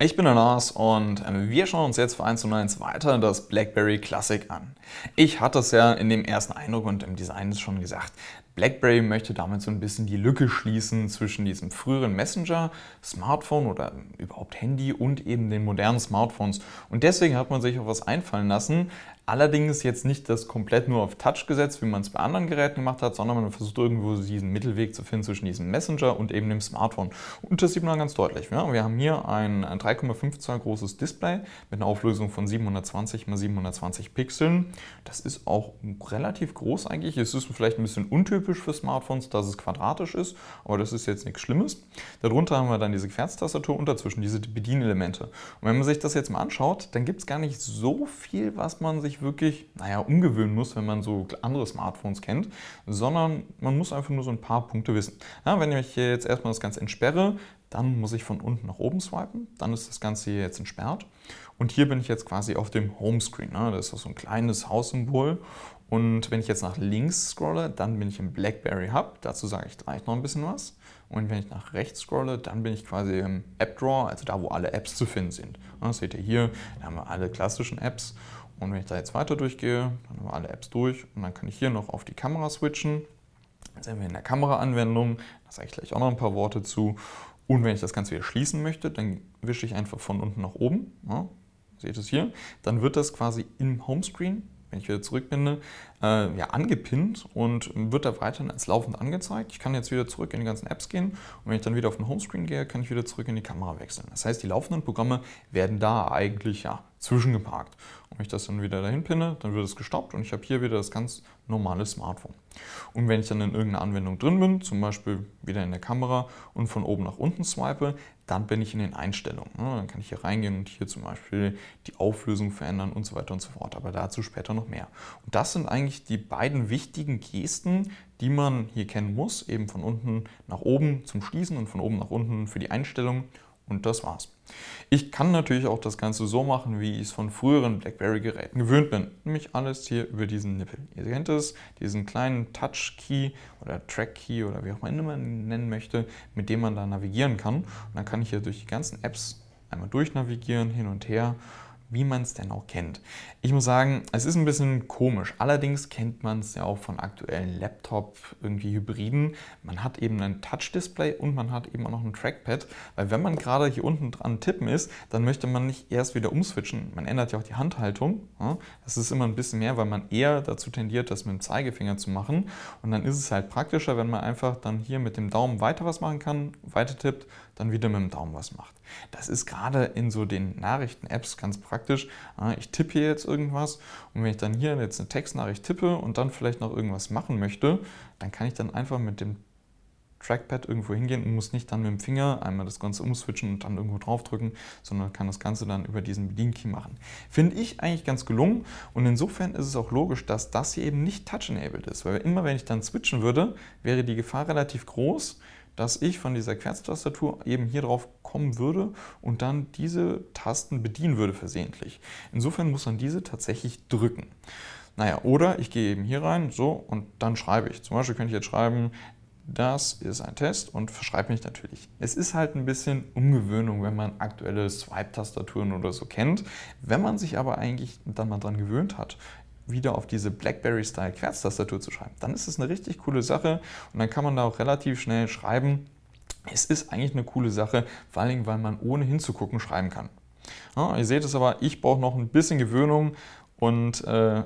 Ich bin der Lars und ähm, wir schauen uns jetzt für 1 zu 1 weiter das BlackBerry Classic an. Ich hatte es ja in dem ersten Eindruck und im Design schon gesagt, BlackBerry möchte damit so ein bisschen die Lücke schließen zwischen diesem früheren Messenger, Smartphone oder ähm, überhaupt Handy und eben den modernen Smartphones. Und deswegen hat man sich auch was einfallen lassen, Allerdings jetzt nicht das komplett nur auf Touch gesetzt, wie man es bei anderen Geräten gemacht hat, sondern man versucht irgendwo diesen Mittelweg zu finden zwischen diesem Messenger und eben dem Smartphone. Und das sieht man ganz deutlich. Ja? Wir haben hier ein, ein 3,5 Zoll großes Display mit einer Auflösung von 720 x 720 Pixeln. Das ist auch relativ groß eigentlich. Es ist vielleicht ein bisschen untypisch für Smartphones, dass es quadratisch ist, aber das ist jetzt nichts Schlimmes. Darunter haben wir dann diese Querztastatur und dazwischen diese Bedienelemente. Und wenn man sich das jetzt mal anschaut, dann gibt es gar nicht so viel, was man sich nicht wirklich, naja, umgewöhnen muss, wenn man so andere Smartphones kennt, sondern man muss einfach nur so ein paar Punkte wissen. Ja, wenn ich jetzt erstmal das Ganze entsperre, dann muss ich von unten nach oben swipen, dann ist das Ganze hier jetzt entsperrt. Und hier bin ich jetzt quasi auf dem Homescreen. Ne? Das ist so ein kleines Haussymbol. Und wenn ich jetzt nach links scrolle, dann bin ich im BlackBerry Hub. Dazu sage ich gleich noch ein bisschen was. Und wenn ich nach rechts scrolle, dann bin ich quasi im App Drawer, also da, wo alle Apps zu finden sind. Ne, das seht ihr hier, da haben wir alle klassischen Apps. Und wenn ich da jetzt weiter durchgehe, dann haben wir alle Apps durch und dann kann ich hier noch auf die Kamera switchen. Dann sind wir in der Kameraanwendung, da sage ich gleich auch noch ein paar Worte zu. Und wenn ich das Ganze wieder schließen möchte, dann wische ich einfach von unten nach oben. Ja, seht es hier. Dann wird das quasi im Homescreen, wenn ich wieder zurück bin, äh, ja, angepinnt und wird da weiterhin als laufend angezeigt. Ich kann jetzt wieder zurück in die ganzen Apps gehen und wenn ich dann wieder auf den Homescreen gehe, kann ich wieder zurück in die Kamera wechseln. Das heißt, die laufenden Programme werden da eigentlich ja, zwischengeparkt. Und wenn ich das dann wieder dahin pinne, dann wird es gestoppt und ich habe hier wieder das ganz normale Smartphone. Und wenn ich dann in irgendeiner Anwendung drin bin, zum Beispiel wieder in der Kamera und von oben nach unten swipe, dann bin ich in den Einstellungen. Ne? Dann kann ich hier reingehen und hier zum Beispiel die Auflösung verändern und so weiter und so fort. Aber dazu später noch mehr. Und das sind eigentlich die beiden wichtigen Gesten, die man hier kennen muss. Eben von unten nach oben zum Schließen und von oben nach unten für die Einstellung. Und das war's. Ich kann natürlich auch das Ganze so machen, wie ich es von früheren BlackBerry-Geräten gewöhnt bin, nämlich alles hier über diesen Nippel. Ihr kennt es, diesen kleinen Touch-Key oder Track-Key oder wie auch immer man ihn nennen möchte, mit dem man da navigieren kann. Und dann kann ich hier durch die ganzen Apps einmal durchnavigieren, hin und her wie man es denn auch kennt. Ich muss sagen, es ist ein bisschen komisch. Allerdings kennt man es ja auch von aktuellen Laptop irgendwie Hybriden. Man hat eben ein Touch-Display und man hat eben auch noch ein Trackpad, weil wenn man gerade hier unten dran tippen ist, dann möchte man nicht erst wieder umswitchen. Man ändert ja auch die Handhaltung. Das ist immer ein bisschen mehr, weil man eher dazu tendiert, das mit dem Zeigefinger zu machen. Und dann ist es halt praktischer, wenn man einfach dann hier mit dem Daumen weiter was machen kann, weiter tippt dann wieder mit dem Daumen was macht. Das ist gerade in so den Nachrichten-Apps ganz praktisch. Ah, ich tippe hier jetzt irgendwas und wenn ich dann hier jetzt eine Textnachricht tippe und dann vielleicht noch irgendwas machen möchte, dann kann ich dann einfach mit dem Trackpad irgendwo hingehen und muss nicht dann mit dem Finger einmal das Ganze umswitchen und dann irgendwo draufdrücken, sondern kann das Ganze dann über diesen Bedienkey machen. Finde ich eigentlich ganz gelungen und insofern ist es auch logisch, dass das hier eben nicht touch-enabled ist, weil immer wenn ich dann switchen würde, wäre die Gefahr relativ groß, dass ich von dieser Querztastatur eben hier drauf kommen würde und dann diese Tasten bedienen würde versehentlich. Insofern muss man diese tatsächlich drücken. Naja, oder ich gehe eben hier rein, so, und dann schreibe ich. Zum Beispiel könnte ich jetzt schreiben, das ist ein Test und verschreibe mich natürlich. Es ist halt ein bisschen Umgewöhnung, wenn man aktuelle Swipe-Tastaturen oder so kennt. Wenn man sich aber eigentlich dann mal dran gewöhnt hat, wieder auf diese BlackBerry-Style Querztastatur zu schreiben, dann ist es eine richtig coole Sache und dann kann man da auch relativ schnell schreiben. Es ist eigentlich eine coole Sache, vor allem, weil man ohne hinzugucken schreiben kann. Ja, ihr seht es aber, ich brauche noch ein bisschen Gewöhnung und äh,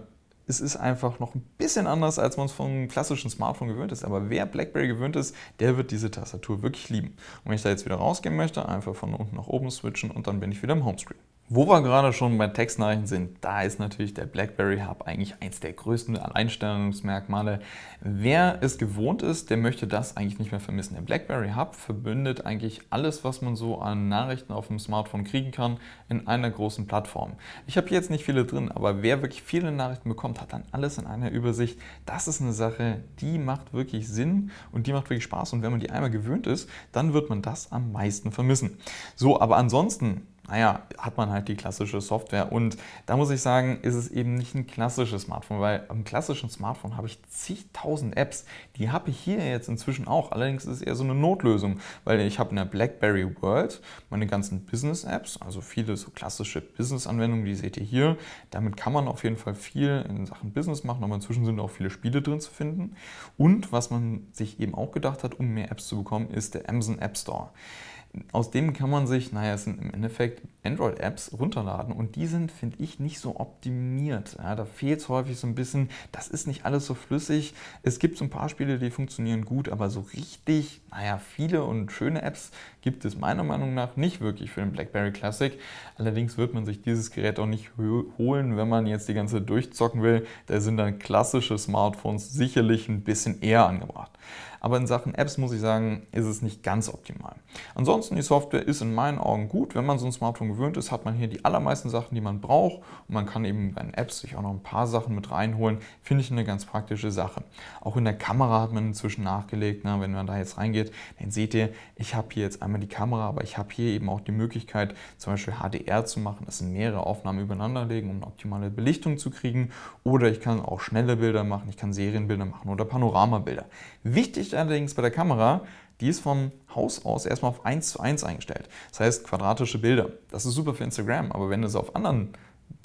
es ist einfach noch ein bisschen anders, als man es vom klassischen Smartphone gewöhnt ist. Aber wer BlackBerry gewöhnt ist, der wird diese Tastatur wirklich lieben. Und wenn ich da jetzt wieder rausgehen möchte, einfach von unten nach oben switchen und dann bin ich wieder im Homescreen. Wo wir gerade schon bei Textnachrichten sind, da ist natürlich der BlackBerry Hub eigentlich eins der größten Alleinstellungsmerkmale. Wer es gewohnt ist, der möchte das eigentlich nicht mehr vermissen. Der BlackBerry Hub verbindet eigentlich alles, was man so an Nachrichten auf dem Smartphone kriegen kann, in einer großen Plattform. Ich habe hier jetzt nicht viele drin, aber wer wirklich viele Nachrichten bekommt, hat dann alles in einer Übersicht. Das ist eine Sache, die macht wirklich Sinn und die macht wirklich Spaß. Und wenn man die einmal gewöhnt ist, dann wird man das am meisten vermissen. So, aber ansonsten naja, ah hat man halt die klassische Software. Und da muss ich sagen, ist es eben nicht ein klassisches Smartphone, weil am klassischen Smartphone habe ich zigtausend Apps. Die habe ich hier jetzt inzwischen auch. Allerdings ist es eher so eine Notlösung, weil ich habe in der BlackBerry World meine ganzen Business-Apps, also viele so klassische Business-Anwendungen, die seht ihr hier. Damit kann man auf jeden Fall viel in Sachen Business machen, aber inzwischen sind auch viele Spiele drin zu finden. Und was man sich eben auch gedacht hat, um mehr Apps zu bekommen, ist der Amazon App Store. Aus dem kann man sich, naja, es sind im Endeffekt Android-Apps runterladen und die sind, finde ich, nicht so optimiert. Ja, da fehlt es häufig so ein bisschen, das ist nicht alles so flüssig. Es gibt so ein paar Spiele, die funktionieren gut, aber so richtig, naja, viele und schöne Apps gibt es meiner Meinung nach nicht wirklich für den BlackBerry Classic. Allerdings wird man sich dieses Gerät auch nicht holen, wenn man jetzt die ganze durchzocken will. Da sind dann klassische Smartphones sicherlich ein bisschen eher angebracht aber in Sachen Apps muss ich sagen, ist es nicht ganz optimal. Ansonsten, die Software ist in meinen Augen gut. Wenn man so ein Smartphone gewöhnt ist, hat man hier die allermeisten Sachen, die man braucht und man kann eben bei den Apps sich auch noch ein paar Sachen mit reinholen. Finde ich eine ganz praktische Sache. Auch in der Kamera hat man inzwischen nachgelegt. Ne? Wenn man da jetzt reingeht, dann seht ihr, ich habe hier jetzt einmal die Kamera, aber ich habe hier eben auch die Möglichkeit, zum Beispiel HDR zu machen. Das sind mehrere Aufnahmen übereinander legen, um eine optimale Belichtung zu kriegen. Oder ich kann auch schnelle Bilder machen, ich kann Serienbilder machen oder Panoramabilder. Wichtig Licht allerdings bei der Kamera, die ist von Haus aus erstmal auf 1 zu 1 eingestellt. Das heißt quadratische Bilder. Das ist super für Instagram, aber wenn du es auf anderen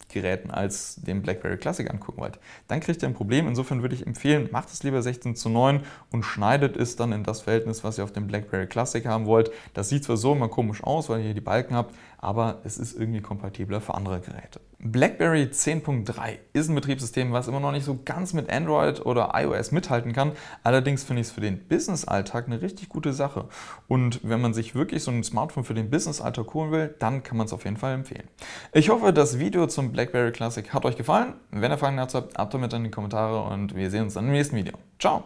Geräten als dem BlackBerry Classic angucken wollt, dann kriegt ihr ein Problem. Insofern würde ich empfehlen, macht es lieber 16 zu 9 und schneidet es dann in das Verhältnis, was ihr auf dem BlackBerry Classic haben wollt. Das sieht zwar so immer komisch aus, weil ihr hier die Balken habt, aber es ist irgendwie kompatibler für andere Geräte. BlackBerry 10.3 ist ein Betriebssystem, was immer noch nicht so ganz mit Android oder iOS mithalten kann. Allerdings finde ich es für den Business-Alltag eine richtig gute Sache. Und wenn man sich wirklich so ein Smartphone für den Business-Alltag holen will, dann kann man es auf jeden Fall empfehlen. Ich hoffe, das Video zum BlackBerry Classic hat euch gefallen. Wenn ihr Fragen dazu habt, habt damit in die Kommentare und wir sehen uns dann im nächsten Video. Ciao!